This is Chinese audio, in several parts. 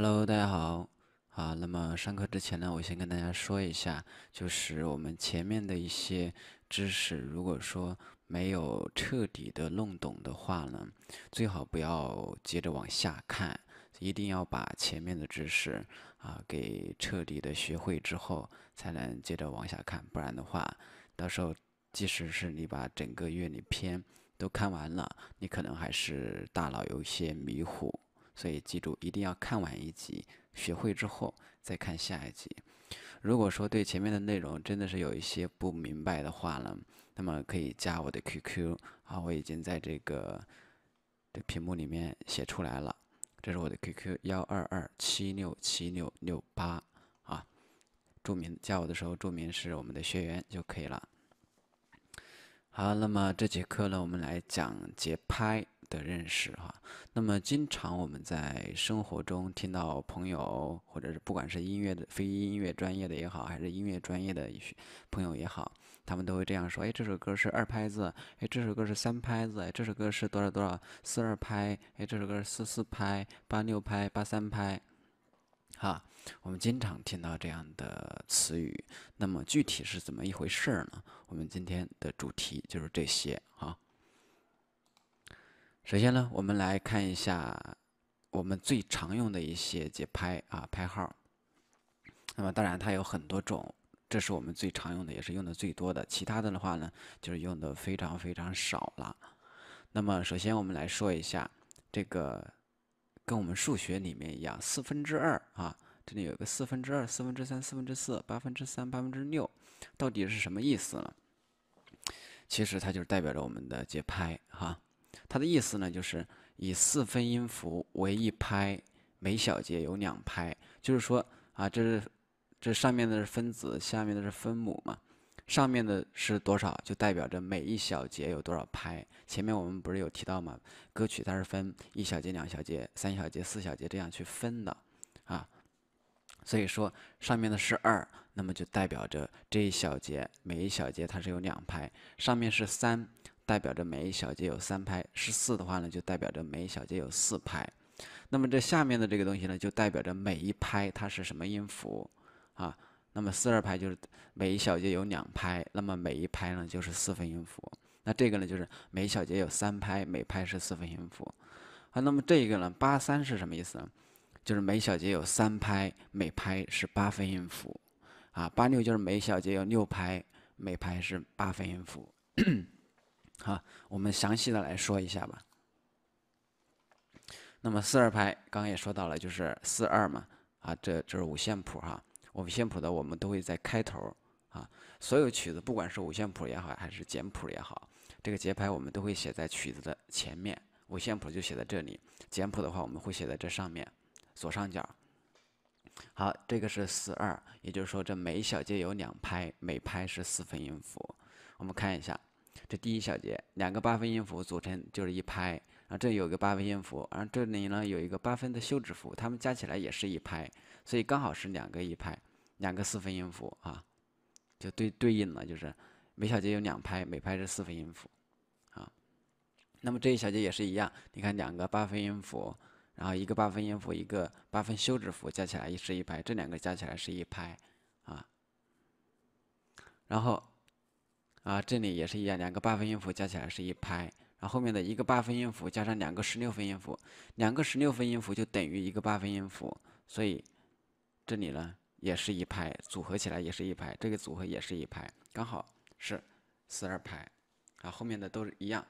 Hello，大家好。啊，那么上课之前呢，我先跟大家说一下，就是我们前面的一些知识，如果说没有彻底的弄懂的话呢，最好不要接着往下看，一定要把前面的知识啊给彻底的学会之后，才能接着往下看。不然的话，到时候即使是你把整个乐理篇都看完了，你可能还是大脑有些迷糊。所以记住，一定要看完一集，学会之后再看下一集。如果说对前面的内容真的是有一些不明白的话呢，那么可以加我的 QQ 啊，我已经在这个的屏幕里面写出来了，这是我的 QQ：幺二二七六七六六八啊，注明加我的时候注明是我们的学员就可以了。好，那么这节课呢，我们来讲节拍的认识哈。那么，经常我们在生活中听到朋友，或者是不管是音乐的非音乐专业的也好，还是音乐专业的些朋友也好，他们都会这样说：，哎，这首歌是二拍子，哎，这首歌是三拍子，哎，这首歌是多少多少四二拍，哎，这首歌是四四拍、八六拍、八三拍。哈，我们经常听到这样的词语，那么具体是怎么一回事儿呢？我们今天的主题就是这些，哈。首先呢，我们来看一下我们最常用的一些节拍啊拍号，那么当然它有很多种，这是我们最常用的，也是用的最多的。其他的的话呢，就是用的非常非常少了。那么首先我们来说一下这个。跟我们数学里面一样，四分之二啊，这里有个四分之二、四分之三、四分之四、八分之三、八分之六，到底是什么意思呢？其实它就是代表着我们的节拍哈，它的意思呢就是以四分音符为一拍，每小节有两拍，就是说啊，这是这上面的是分子，下面的是分母嘛。上面的是多少，就代表着每一小节有多少拍。前面我们不是有提到吗？歌曲它是分一小节、两小节、三小节、四小节这样去分的，啊，所以说上面的是二，那么就代表着这一小节，每一小节它是有两拍。上面是三，代表着每一小节有三拍。是四的话呢，就代表着每一小节有四拍。那么这下面的这个东西呢，就代表着每一拍它是什么音符，啊。那么四二拍就是每一小节有两拍，那么每一拍呢就是四分音符。那这个呢就是每小节有三拍，每拍是四分音符。啊，那么这个呢八三是什么意思呢？就是每小节有三拍，每拍是八分音符。啊，八六就是每小节有六拍，每拍是八分音符。好，我们详细的来说一下吧。那么四二拍刚刚也说到了，就是四二嘛，啊，这就是五线谱哈。五线谱的我们都会在开头儿啊，所有曲子不管是五线谱也好，还是简谱也好，这个节拍我们都会写在曲子的前面。五线谱就写在这里，简谱的话我们会写在这上面，左上角。好，这个是四二，也就是说这每小节有两拍，每拍是四分音符。我们看一下，这第一小节两个八分音符组成就是一拍，然后这有个八分音符，然后这里呢有一个八分的休止符，它们加起来也是一拍，所以刚好是两个一拍。两个四分音符啊，就对对应了，就是每小节有两拍，每拍是四分音符，啊，那么这一小节也是一样，你看两个八分音符，然后一个八分音符，一个八分休止符加起来是一拍，这两个加起来是一拍，啊，然后啊这里也是一样，两个八分音符加起来是一拍，然后后面的一个八分音符加上两个十六分音符，两个十六分音符就等于一个八分音符，所以这里呢。也是一拍，组合起来也是一拍，这个组合也是一拍，刚好是四二拍，啊，后面的都是一样。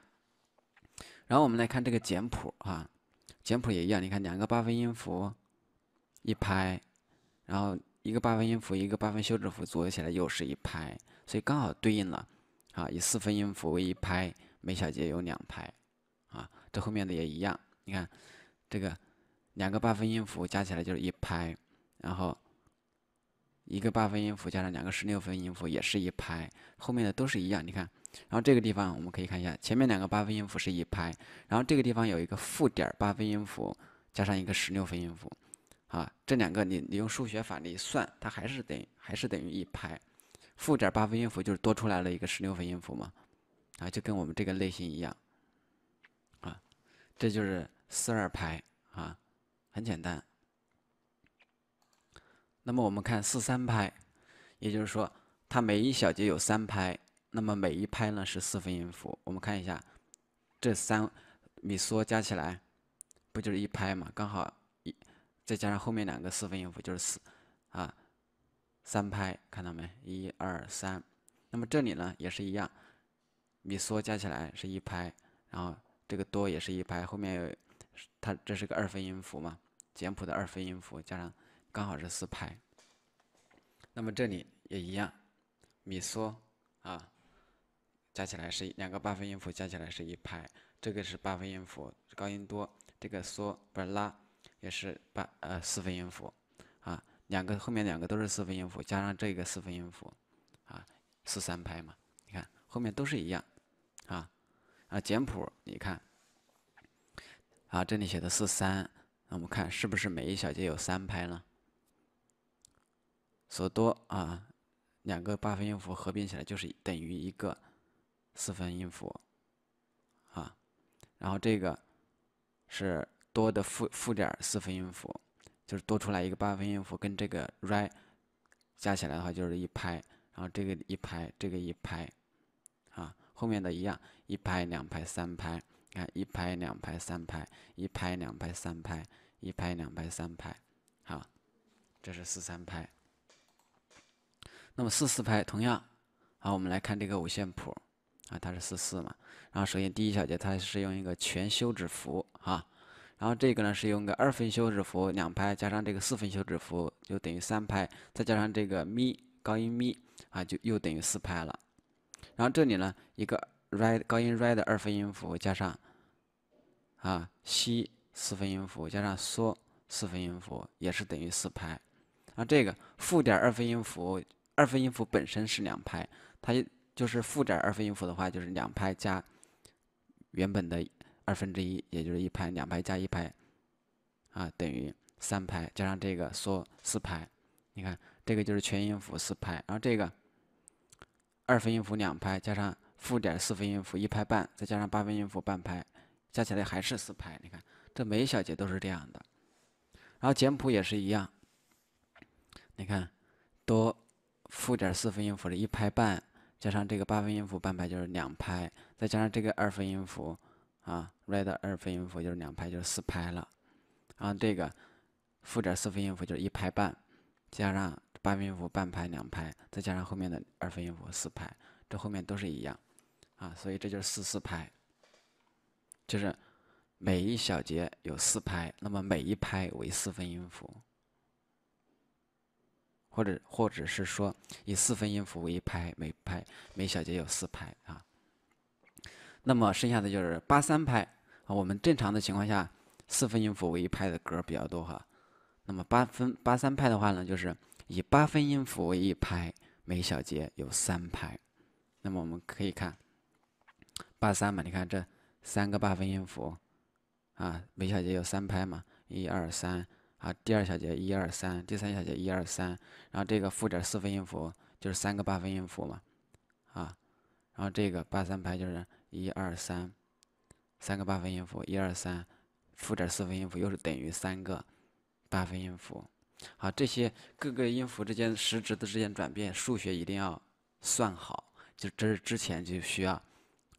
然后我们来看这个简谱，啊，简谱也一样。你看，两个八分音符一拍，然后一个八分音符，一个八分休止符组合起来又是一拍，所以刚好对应了，啊，以四分音符为一拍，每小节有两拍，啊，这后面的也一样。你看，这个两个八分音符加起来就是一拍，然后。一个八分音符加上两个十六分音符也是一拍，后面的都是一样。你看，然后这个地方我们可以看一下，前面两个八分音符是一拍，然后这个地方有一个负点八分音符加上一个十六分音符，啊，这两个你你用数学法你算，它还是等于还是等于一拍，负点八分音符就是多出来了一个十六分音符嘛，啊，就跟我们这个类型一样，啊，这就是四二拍啊，很简单。那么我们看四三拍，也就是说，它每一小节有三拍，那么每一拍呢是四分音符。我们看一下，这三米嗦加起来，不就是一拍嘛？刚好一，再加上后面两个四分音符就是四，啊，三拍，看到没？一二三。那么这里呢也是一样，米嗦加起来是一拍，然后这个哆也是一拍，后面它这是个二分音符嘛？简谱的二分音符加上。刚好是四拍，那么这里也一样，米嗦啊，加起来是两个八分音符，加起来是一拍。这个是八分音符，高音多。这个嗦不是拉，也是八呃四分音符，啊，两个后面两个都是四分音符，加上这个四分音符，啊，四三拍嘛。你看后面都是一样，啊啊简谱你看，啊这里写的四三，那我们看是不是每一小节有三拍呢？所多啊，两个八分音符合并起来就是等于一个四分音符，啊，然后这个是多的负负点四分音符，就是多出来一个八分音符，跟这个 re 加起来的话就是一拍，然后这个一拍，这个一拍，啊，后面的一样，一拍两拍三拍，看一拍两拍三拍，一拍两拍三拍，一拍两拍三拍，好，这是四三拍。那么四四拍，同样，好，我们来看这个五线谱，啊，它是四四嘛。然后首先第一小节，它是用一个全休止符，哈。然后这个呢是用个二分休止符，两拍加上这个四分休止符，就等于三拍，再加上这个咪高音咪，啊，就又等于四拍了。然后这里呢一个 red 高音 red 的二分音符加上，啊，西四分音符加上嗦四分音符，也是等于四拍。啊，这个负点二分音符。二分音符本身是两拍，它就是附点二分音符的话，就是两拍加原本的二分之一，也就是一拍，两拍加一拍，啊，等于三拍，加上这个缩四拍，你看这个就是全音符四拍，然后这个二分音符两拍加上附点四分音符一拍半，再加上八分音符半拍，加起来还是四拍。你看这每一小节都是这样的，然后简谱也是一样，你看哆。负点四分音符的一拍半，加上这个八分音符半拍就是两拍，再加上这个二分音符啊，red 二分音符就是两拍就是四拍了。然后这个负点四分音符就是一拍半，加上八分音符半拍两拍，再加上后面的二分音符四拍，这后面都是一样啊，所以这就是四四拍，就是每一小节有四拍，那么每一拍为四分音符。或者或者是说以四分音符为一拍，每拍每小节有四拍啊。那么剩下的就是八三拍啊。我们正常的情况下，四分音符为一拍的格比较多哈。那么八分八三拍的话呢，就是以八分音符为一拍，每小节有三拍。那么我们可以看八三嘛，你看这三个八分音符啊，每小节有三拍嘛，一二三。啊，第二小节一二三，第三小节一二三，然后这个附点四分音符就是三个八分音符嘛，啊，然后这个八三拍就是一二三，三个八分音符一二三，附点四分音符又是等于三个八分音符。好，这些各个音符之间时值的之间转变，数学一定要算好，就这是之前就需要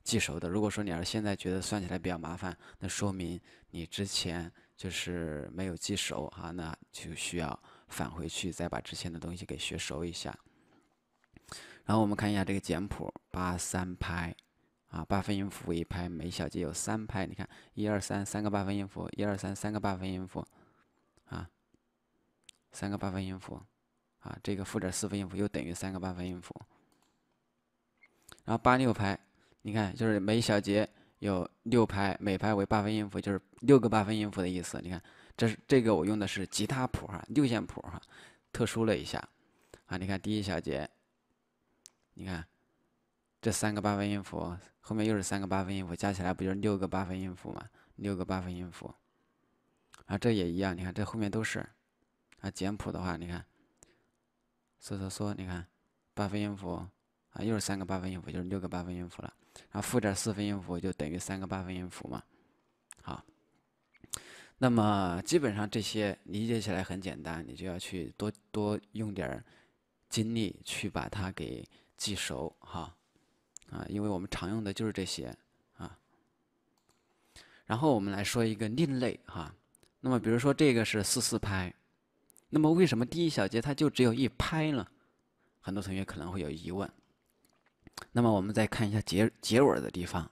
记熟的。如果说你要是现在觉得算起来比较麻烦，那说明你之前。就是没有记熟哈，那就需要返回去再把之前的东西给学熟一下。然后我们看一下这个简谱，八三拍，啊，八分音符一拍，每小节有三拍。你看，一二三，三个八分音符，一二三，三个八分音符，啊，三个八分音符，啊，这个附点四分音符又等于三个八分音符。然后八六拍，你看就是每小节。有六拍，每拍为八分音符，就是六个八分音符的意思。你看，这是这个我用的是吉他谱哈，六线谱哈，特殊了一下啊。你看第一小节，你看这三个八分音符，后面又是三个八分音符，加起来不就是六个八分音符吗？六个八分音符啊，这也一样。你看这后面都是啊，简谱的话，你看，嗦嗦嗦，你看八分音符。啊，又是三个八分音符，就是六个八分音符了。然后附点四分音符就等于三个八分音符嘛。好，那么基本上这些理解起来很简单，你就要去多多用点精力去把它给记熟哈。啊，因为我们常用的就是这些啊。然后我们来说一个另类哈。那么比如说这个是四四拍，那么为什么第一小节它就只有一拍呢？很多同学可能会有疑问。那么我们再看一下结结尾的地方，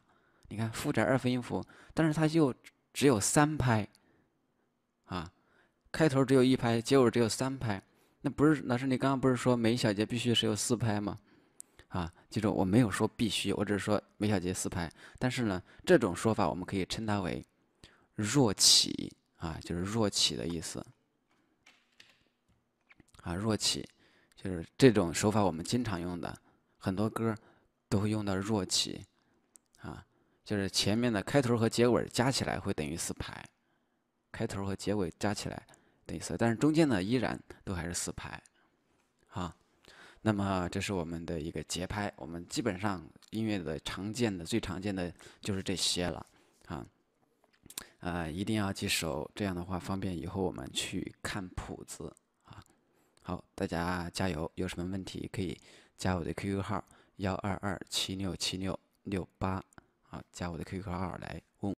你看，附着二分音符，但是它就只有三拍，啊，开头只有一拍，结尾只有三拍，那不是老师？你刚刚不是说每小节必须是有四拍吗？啊，记住，我没有说必须，我只是说每小节四拍。但是呢，这种说法我们可以称它为弱起啊，就是弱起的意思，啊，弱起，就是这种手法我们经常用的很多歌。都会用到弱起，啊，就是前面的开头和结尾加起来会等于四拍，开头和结尾加起来等于四，但是中间呢依然都还是四拍，啊，那么这是我们的一个节拍，我们基本上音乐的常见的最常见的就是这些了，啊，呃，一定要记熟，这样的话方便以后我们去看谱子，啊，好，大家加油，有什么问题可以加我的 QQ 号。幺二二七六七六六八，好，加我的 QQ 号来问。